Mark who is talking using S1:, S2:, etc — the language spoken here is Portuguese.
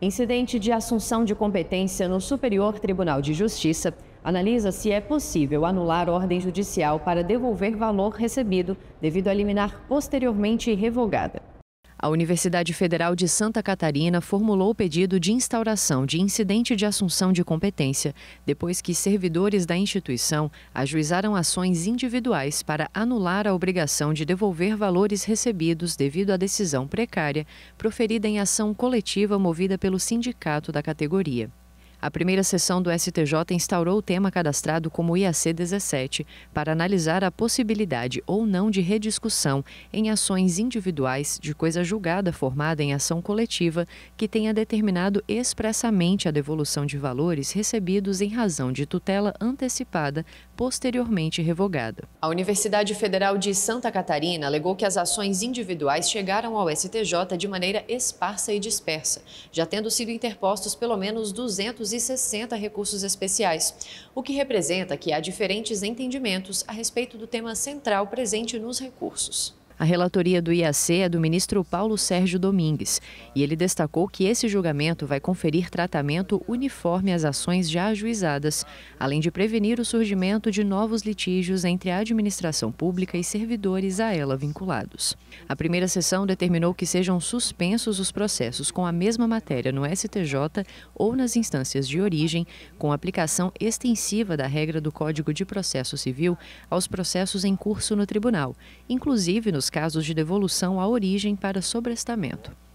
S1: Incidente de assunção de competência no Superior Tribunal de Justiça analisa se é possível anular ordem judicial para devolver valor recebido devido a liminar posteriormente revogada. A Universidade Federal de Santa Catarina formulou o pedido de instauração de incidente de assunção de competência, depois que servidores da instituição ajuizaram ações individuais para anular a obrigação de devolver valores recebidos devido à decisão precária proferida em ação coletiva movida pelo sindicato da categoria. A primeira sessão do STJ instaurou o tema cadastrado como IAC 17 para analisar a possibilidade ou não de rediscussão em ações individuais de coisa julgada formada em ação coletiva que tenha determinado expressamente a devolução de valores recebidos em razão de tutela antecipada posteriormente revogada. A Universidade Federal de Santa Catarina alegou que as ações individuais chegaram ao STJ de maneira esparsa e dispersa, já tendo sido interpostos pelo menos 260 recursos especiais, o que representa que há diferentes entendimentos a respeito do tema central presente nos recursos. A relatoria do IAC é do ministro Paulo Sérgio Domingues e ele destacou que esse julgamento vai conferir tratamento uniforme às ações já ajuizadas, além de prevenir o surgimento de novos litígios entre a administração pública e servidores a ela vinculados. A primeira sessão determinou que sejam suspensos os processos com a mesma matéria no STJ ou nas instâncias de origem, com aplicação extensiva da regra do Código de Processo Civil aos processos em curso no tribunal, inclusive nos os casos de devolução à origem para sobrestamento.